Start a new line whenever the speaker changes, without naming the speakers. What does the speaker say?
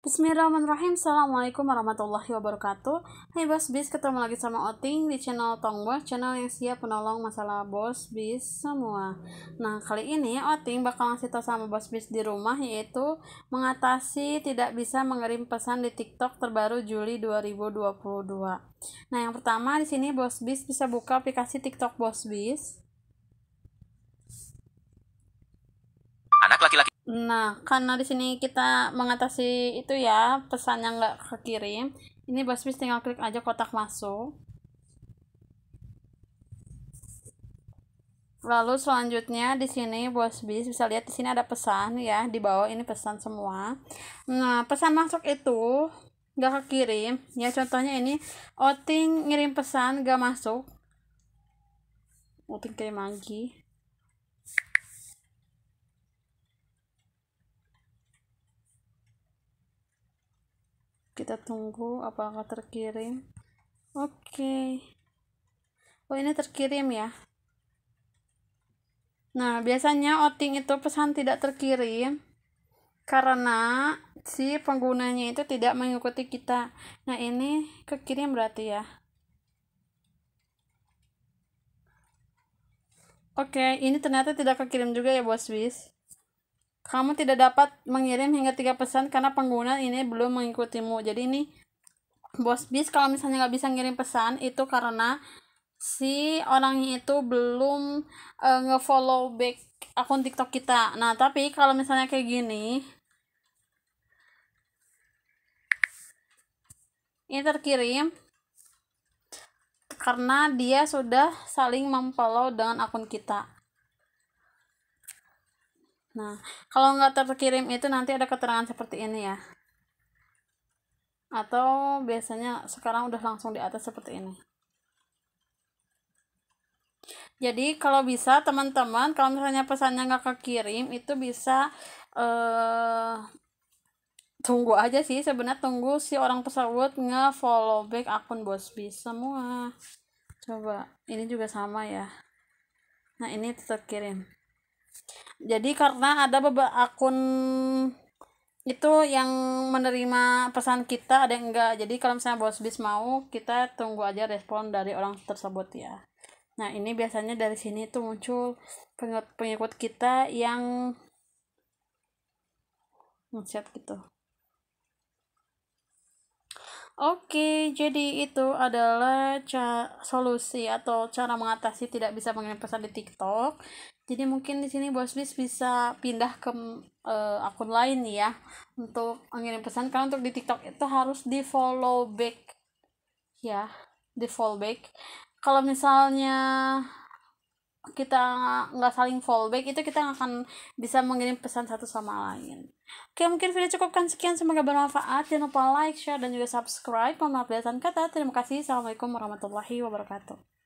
Bismillahirrahmanirrahim Assalamualaikum warahmatullahi wabarakatuh Hai Bos Bis, ketemu lagi sama Oting di channel Tongwa Channel yang siap menolong masalah Bos Bis semua Nah, kali ini Oting bakal ngasih tau sama Bos Bis di rumah Yaitu mengatasi tidak bisa mengirim pesan di TikTok terbaru Juli 2022 Nah, yang pertama di sini Bos Bis bisa buka aplikasi TikTok Bos Bis Anak laki-laki Nah, karena di sini kita mengatasi itu ya, pesan yang nggak kekirim. Ini Basmis tinggal klik aja kotak masuk. Lalu selanjutnya di sini bos bis bisa lihat di sini ada pesan ya, di bawah ini pesan semua. Nah, pesan masuk itu nggak kekirim. Ya contohnya ini oting ngirim pesan nggak masuk. oting kirim lagi. kita tunggu apakah terkirim oke okay. oh ini terkirim ya nah biasanya outing itu pesan tidak terkirim karena si penggunanya itu tidak mengikuti kita nah ini kekirim berarti ya oke okay, ini ternyata tidak kekirim juga ya bos bis kamu tidak dapat mengirim hingga tiga pesan karena pengguna ini belum mengikutimu. Jadi ini bos bis kalau misalnya nggak bisa ngirim pesan itu karena si orang itu belum uh, ngefollow back akun TikTok kita. Nah, tapi kalau misalnya kayak gini ini terkirim karena dia sudah saling memfollow dengan akun kita. Nah, kalau nggak terkirim itu nanti ada keterangan seperti ini ya. Atau biasanya sekarang udah langsung di atas seperti ini. Jadi kalau bisa teman-teman, kalau misalnya pesannya nggak kekirim itu bisa eh tunggu aja sih sebenarnya tunggu si orang pesawat nge-follow back akun bos Bosby semua. Coba, ini juga sama ya. Nah, ini terkirim jadi karena ada beberapa akun itu yang menerima pesan kita ada yang enggak jadi kalau misalnya bos bis mau kita tunggu aja respon dari orang tersebut ya nah ini biasanya dari sini tuh muncul pengikut, pengikut kita yang ngechat gitu Oke, jadi itu adalah ca solusi atau cara mengatasi tidak bisa mengirim pesan di TikTok. Jadi mungkin di sini Bos Bis bisa pindah ke uh, akun lain ya untuk mengirim pesan karena untuk di TikTok itu harus di follow back ya, di follow back. Kalau misalnya kita nggak saling fallback itu kita akan bisa mengirim pesan satu sama lain oke mungkin video cukupkan sekian semoga bermanfaat jangan lupa like share dan juga subscribe mohon maaf kata terima kasih assalamualaikum warahmatullahi wabarakatuh